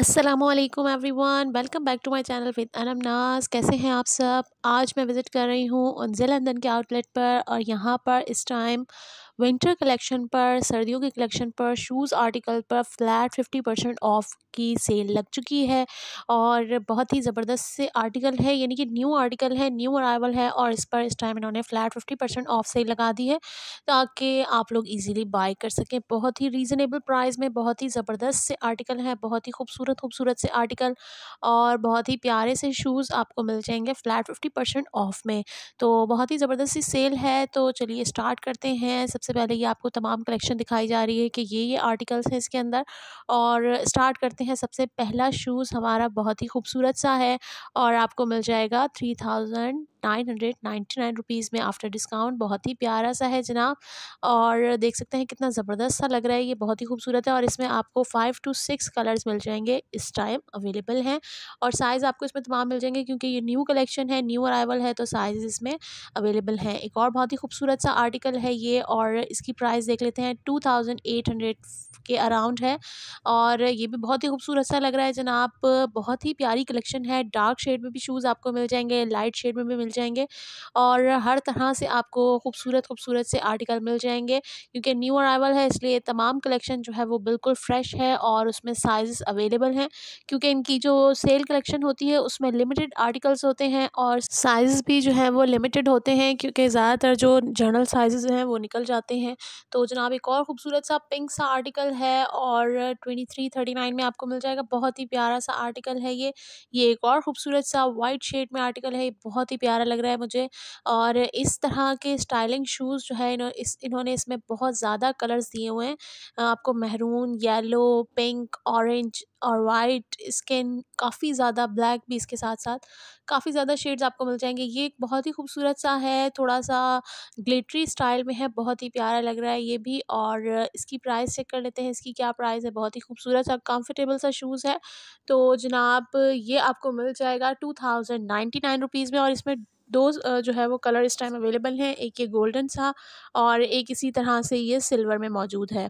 असलम वन welcome back to my channel with Anam Naaz कैसे हैं आप सब आज मैं विज़िट कर रही हूँ उनजिल लंदन के आउटलेट पर और यहाँ पर इस टाइम विंटर कलेक्शन पर सर्दियों के कलेक्शन पर शूज़ आर्टिकल पर फ्लैट फिफ्टी परसेंट ऑफ की सेल लग चुकी है और बहुत ही ज़बरदस्त से आर्टिकल है यानी कि न्यू आर्टिकल है न्यू अराइवल है और इस पर इस टाइम इन्होंने flat fifty percent off sale लगा दी है ताकि आप लोग इजीली बाय कर सकें बहुत ही रीज़नेबल प्राइस में बहुत ही ज़बरदस्त से आर्टिकल हैं बहुत ही खूबसूरत खूबसूरत से आर्टिकल और बहुत ही प्यारे से शूज़ आपको मिल जाएंगे फ़्लैट फिफ्टी परसेंट ऑफ में तो बहुत ही ज़बरदस्त सी सेल है तो चलिए स्टार्ट करते हैं सबसे सबसे पहले ये आपको तमाम कलेक्शन दिखाई जा रही है कि ये ये आर्टिकल्स हैं इसके अंदर और स्टार्ट करते हैं सबसे पहला शूज़ हमारा बहुत ही खूबसूरत सा है और आपको मिल जाएगा three thousand nine hundred ninety nine rupees में आफ्टर डिस्काउंट बहुत ही प्यारा सा है जनाब और देख सकते हैं कितना ज़बरदस्त सा लग रहा है ये बहुत ही खूबसूरत है और इसमें आपको फ़ाइव टू सिक्स कलर्स मिल जाएंगे इस टाइम अवेलेबल हैं और साइज़ आपको इसमें तमाम मिल जाएंगे क्योंकि ये न्यू कलेक्शन है न्यू अराइवल है तो साइज़ इसमें अवेलेबल हैं एक और बहुत ही खूबसूरत सा आर्टिकल है ये और इसकी प्राइस देख लेते हैं टू थाउजेंड एट हंड्रेड के अराउंड है और ये भी बहुत ही खूबसूरत सा लग रहा है जनाब बहुत ही प्यारी कलेक्शन है डार्क शेड में भी शूज़ आपको मिल जाएंगे लाइट शेड में भी मिल मिल जाएंगे और हर तरह से आपको खूबसूरत खूबसूरत से आर्टिकल मिल जाएंगे क्योंकि न्यू अरावल है इसलिए तमाम कलेक्शन जो है वो बिल्कुल फ़्रेश है और उसमें साइज़ अवेलेबल हैं क्योंकि इनकी जो सेल कलेक्शन होती है उसमें लिमिटेड आर्टिकल्स होते हैं और साइज़ भी जो है वो लिमिटेड होते हैं क्योंकि ज़्यादातर जो जर्नल साइज़ हैं वो निकल जाते हैं तो जनाब एक और ख़ूबसूरत सा पिंक सा आर्टिकल है और ट्वेंटी थ्री थर्टी नाइन में आपको मिल जाएगा बहुत ही प्यारा सा आर्टिकल है ये ये एक और ख़ूबसूरत सा वाइट शेड में आर्टिकल है ये बहुत ही प्यारा प्यारा लग रहा है मुझे और इस तरह के स्टाइलिंग शूज़ जो है इन्हों, इस इन्होंने इसमें बहुत ज़्यादा कलर्स दिए हुए हैं आपको मेहरून येलो पिंक ऑरेंज और वाइट स्किन काफ़ी ज़्यादा ब्लैक भी इसके साथ साथ काफ़ी ज़्यादा शेड्स आपको मिल जाएंगे ये एक बहुत ही खूबसूरत सा है थोड़ा सा ग्लिटरी स्टाइल में है बहुत ही प्यारा लग रहा है ये भी और इसकी प्राइस चेक कर लेते हैं इसकी क्या प्राइस है बहुत ही खूबसूरत सा कम्फर्टेबल सा शूज़ है तो जनाब ये आपको मिल जाएगा two thousand ninety nine rupees में और इसमें दो जो है वो कलर इस टाइम अवेलेबल हैं एक ये गोल्डन सा और एक इसी तरह से ये सिल्वर में मौजूद है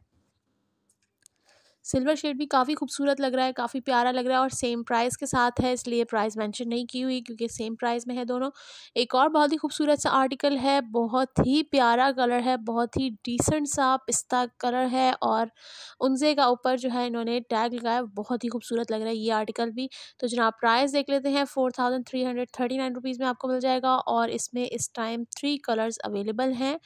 सिल्वर शेड भी काफ़ी खूबसूरत लग रहा है काफ़ी प्यारा लग रहा है और सेम प्राइस के साथ है इसलिए प्राइस मेंशन नहीं की हुई क्योंकि सेम प्राइस में है दोनों एक और बहुत ही खूबसूरत सा आर्टिकल है बहुत ही प्यारा कलर है बहुत ही डिसेंट सा पिस्ता कलर है और उनसे का ऊपर जो है इन्होंने टैग लगाया बहुत ही खूबसूरत लग रहा है ये आर्टिकल भी तो जनाब प्राइस देख लेते हैं four thousand three hundred thirty nine rupees में आपको मिल जाएगा और इसमें इस टाइम थ्री कलर्स अवेलेबल हैं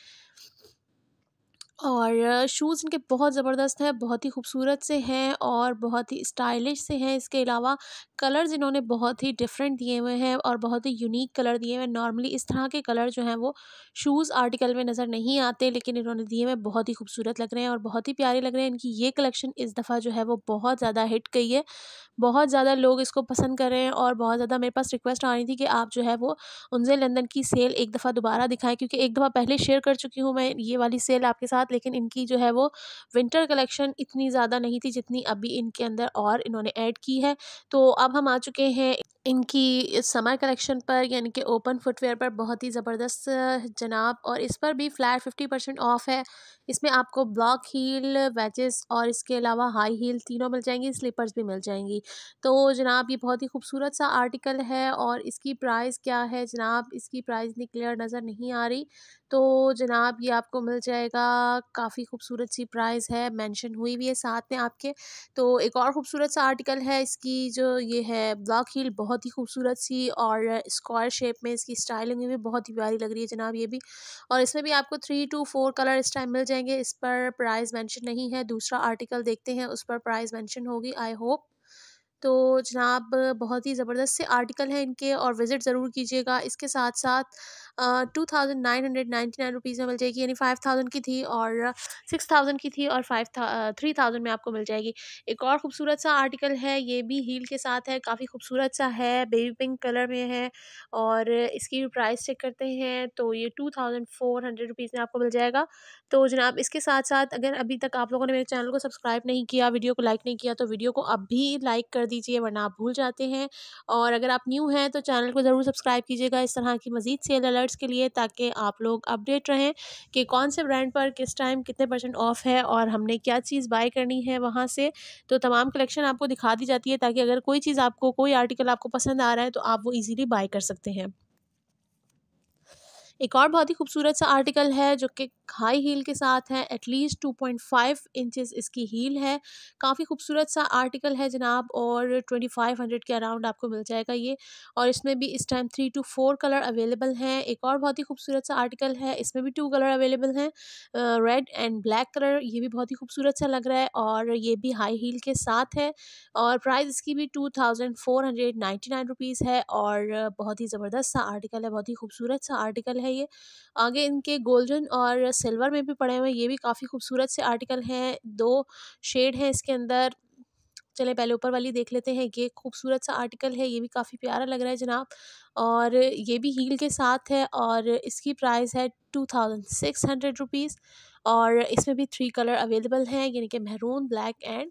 और शूज़ इनके बहुत ज़बरदस्त हैं बहुत ही खूबसूरत से हैं और बहुत ही स्टाइलिश से हैं इसके अलावा कलर्स इन्होंने बहुत ही डिफरेंट दिए हुए हैं और बहुत ही यूनिक कलर दिए हुए हैं नॉर्मली इस तरह के कलर जो हैं वो शूज़ आर्टिकल में नज़र नहीं आते लेकिन इन्होंने दिए हुए बहुत ही खूबसूरत लग रहे हैं और बहुत ही प्यारे लग रहे हैं इनकी ये कलेक्शन इस दफ़ा जो है वो बहुत ज़्यादा हिट गई है बहुत ज़्यादा लोग इसको पसंद कर रहे हैं और बहुत ज़्यादा मेरे पास रिक्वेस्ट आ रही थी कि आप जो है वो उनसे लंदन की सेल एक दफ़ा दोबारा दिखाएँ क्योंकि एक दफ़ा पहले शेयर कर चुकी हूँ मैं ये वाली सेल आपके साथ साथ लेकिन इनकी जो है वो विंटर कलेक्शन इतनी ज़्यादा नहीं थी जितनी अभी इनके अंदर और इन्होंने ऐड की है तो अब हम आ चुके हैं इनकी समर कलेक्शन पर यानी कि ओपन फुटवेयर पर बहुत ही ज़बरदस्त जनाब और इस पर भी फ्लैट फिफ्टी परसेंट ऑफ है इसमें आपको ब्लॉक हील वेजेस और इसके अलावा हाई हील तीनों मिल जाएंगी स्लीपर्स भी मिल जाएंगी तो जनाब ये बहुत ही खूबसूरत सा आर्टिकल है और इसकी प्राइस क्या है जनाब इसकी प्राइस क्लियर नज़र नहीं आ रही तो जनाब ये आपको मिल जाएगा काफ़ी खूबसूरत सी प्राइस है मेंशन हुई भी है साथ में आपके तो एक और ख़ूबसूरत सा आर्टिकल है इसकी जो ये है ब्लॉक हील बहुत ही खूबसूरत सी और स्क्वायर शेप में इसकी स्टाइलिंग भी बहुत ही प्यारी लग रही है जनाब ये भी और इसमें भी आपको थ्री टू फोर कलर इस टाइम मिल जाएंगे इस पर प्राइज़ मैंशन नहीं है दूसरा आर्टिकल देखते हैं उस पर प्राइज़ मैंशन होगी आई होप तो जनाब बहुत ही ज़बरदस्त से आर्टिकल हैं इनके और विज़िट ज़रूर कीजिएगा इसके साथ साथ two thousand nine hundred ninety nine rupees में मिल जाएगी यानी फाइव थाउजेंड की थी और सिक्स थाउजेंड की थी और फाइव था थ्री थाउजेंड में आपको मिल जाएगी एक और ख़ूबसूरत सा आर्टिकल है ये भी हील के साथ है काफ़ी खूबसूरत सा है बेबी पिंक कलर में है और इसकी प्राइस चेक करते हैं तो ये two thousand four hundred rupees में आपको मिल जाएगा तो जनाब इसके साथ साथ अगर अभी तक आप लोगों ने मेरे चैनल को सब्सक्राइब नहीं किया वीडियो को लाइक नहीं किया तो वीडियो को अब भी लाइक कर दीजिए वरना आप भूल जाते हैं और अगर आप न्यू हैं तो चैनल को ज़रूर सब्सक्राइब कीजिएगा इस तरह की मज़ीद सेल अलर्ट्स के लिए ताकि आप लोग अपडेट रहें कि कौन से ब्रांड पर किस टाइम कितने परसेंट ऑफ़ है और हमने क्या चीज़ बाय करनी है वहाँ से तो तमाम कलेक्शन आपको दिखा दी जाती है ताकि अगर कोई चीज़ आपको कोई आर्टिकल आपको पसंद आ रहा है तो आप वो ईज़िली बाय कर सकते हैं एक और बहुत ही खूबसूरत सा आर्टिकल है जो कि हाई हील के साथ है at least two point five inches इसकी हील है काफ़ी खूबसूरत सा आर्टिकल है जनाब और ट्वेंटी फाइव हंड्रेड के अराउंड आपको मिल जाएगा ये और इसमें भी इस time three to four colour available हैं एक और बहुत ही खूबसूरत सा आर्टिकल है इसमें भी टू कलर अवेलेबल हैं रेड एंड ब्लैक कलर ये भी बहुत ही खूबसूरत सा लग रहा है और ये भी हाई हील के साथ है और प्राइस इसकी भी two thousand four hundred ninety nine rupees है और बहुत ही ज़बरदस्त सा आर्टिकल है बहुत ही खूबसूरत सा आर्टिकल है है ये आगे इनके गोल्डन और सिल्वर में भी पड़े हुए हैं ये भी काफ़ी खूबसूरत से आर्टिकल हैं दो शेड हैं इसके अंदर चले पहले ऊपर वाली देख लेते हैं ये खूबसूरत सा आर्टिकल है ये भी काफ़ी प्यारा लग रहा है जनाब और ये भी हील के साथ है और इसकी प्राइस है two thousand six hundred rupees और इसमें भी थ्री कलर अवेलेबल हैं यानी कि maroon black and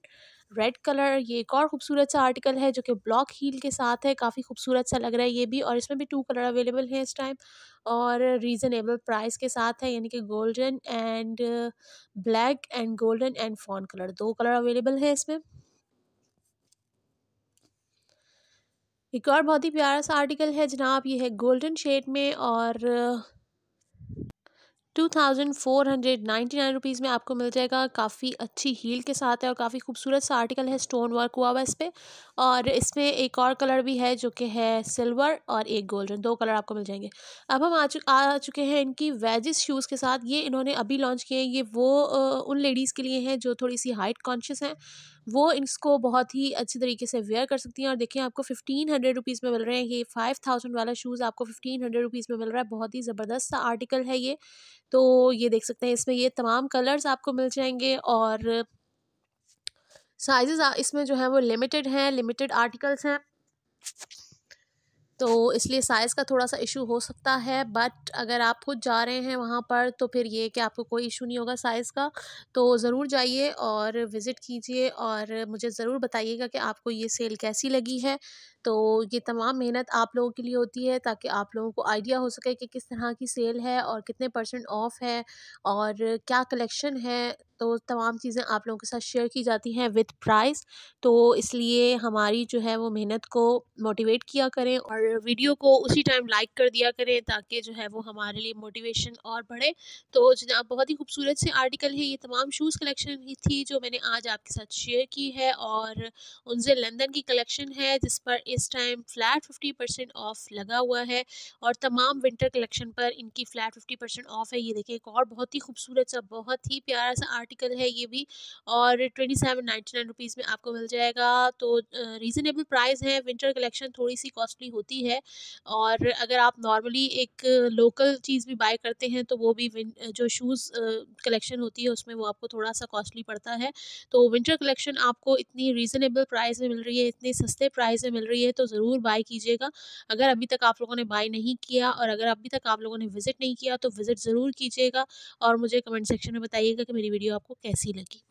red colour ये एक और खूबसूरत सा आर्टिकल है जो कि ब्लॉक हील के साथ है काफ़ी खूबसूरत सा लग रहा है ये भी और इसमें भी टू कलर अवेलेबल हैं इस टाइम और रीज़नेबल प्राइस के साथ है यानी कि golden and black and golden and fawn colour दो कलर अवेलेबल है इसमें एक और बहुत ही प्यारा सा आर्टिकल है जनाब ये है गोल्डन शेड में और two thousand four hundred ninety nine rupees में आपको मिल जाएगा काफ़ी अच्छी हील के साथ है और काफ़ी खूबसूरत सा आर्टिकल है स्टोन वर्क हुआ हुआ इस पर और इसमें एक और कलर भी है जो कि है सिल्वर और एक गोल्डन दो कलर आपको मिल जाएंगे अब हम आ चु आ चुके हैं इनकी वेजिस शूज़ के साथ ये इन्होंने अभी लॉन्च किए हैं ये वो उन लेडीज़ के लिए हैं जो थोड़ी सी हाइट कॉन्शियस हैं वो इसको बहुत ही अच्छे तरीके से वेयर कर सकती हैं और देखें आपको फिफ्टीन हंड्रेड रुपीज़ में मिल रहे हैं ये फाइव थाउजेंड वाला शूज़ आपको फिफ्टीन हंड्रेड रुपीज़ में मिल रहा है बहुत ही ज़बरदस्त सा आर्टिकल है ये तो ये देख सकते हैं इसमें ये तमाम कलर्स आपको मिल जाएंगे और साइज़ इसमें जो है वो लिमिटेड हैं लिमिटेड आर्टिकल्स हैं तो इसलिए साइज़ का थोड़ा सा इशू हो सकता है बट अगर आप खुद जा रहे हैं वहाँ पर तो फिर ये कि आपको कोई इशू नहीं होगा साइज़ का तो ज़रूर जाइए और विज़िट कीजिए और मुझे ज़रूर बताइएगा कि आपको ये सेल कैसी लगी है तो ये तमाम मेहनत आप लोगों के लिए होती है ताकि आप लोगों को आइडिया हो सके कि किस तरह की सेल है और कितने परसेंट ऑफ़ है और क्या कलेक्शन है तो तमाम चीज़ें आप लोगों के साथ शेयर की जाती हैं विथ प्राइस तो इसलिए हमारी जो है वो मेहनत को मोटिवेट किया करें और वीडियो को उसी टाइम लाइक कर दिया करें ताकि जो है वो हमारे लिए मोटिवेशन और बढ़े तो जनाब हाँ, बहुत ही खूबसूरत से आर्टिकल है ये तमाम शूज़ कलेक्शन ही थी जो मैंने आज आपके साथ शेयर की है और उनसे लंदन की कलेक्शन है जिस पर इस time flat fifty percent off लगा हुआ है और तमाम विंटर कलेक्शन पर इनकी फ़्लैट फिफ्टी परसेंट ऑफ है ये देखिए एक और बहुत ही खूबसूरत सा बहुत ही प्यारा सा आर्ट आर्टिकल है ये भी और twenty seven ninety nine rupees में आपको मिल जाएगा तो रीज़नेबल प्राइस है विंटर कलेक्शन थोड़ी सी कॉस्टली होती है और अगर आप नॉर्मली एक लोकल चीज़ भी बाय करते हैं तो वो भी जो शूज़ कलेक्शन होती है उसमें वो आपको थोड़ा सा कॉस्टली पड़ता है तो विंटर कलेक्शन आपको इतनी रीज़नेबल प्राइस में मिल रही है इतने सस्ते प्राइस में मिल रही है तो ज़रूर बाय कीजिएगा अगर अभी तक आप लोगों ने बाय नहीं किया और अगर अभी तक आप लोगों ने विज़िट नहीं किया तो विज़िट ज़रूर कीजिएगा और मुझे कमेंट सेक्शन में बताइएगा कि मेरी वीडियो आपको कैसी लगी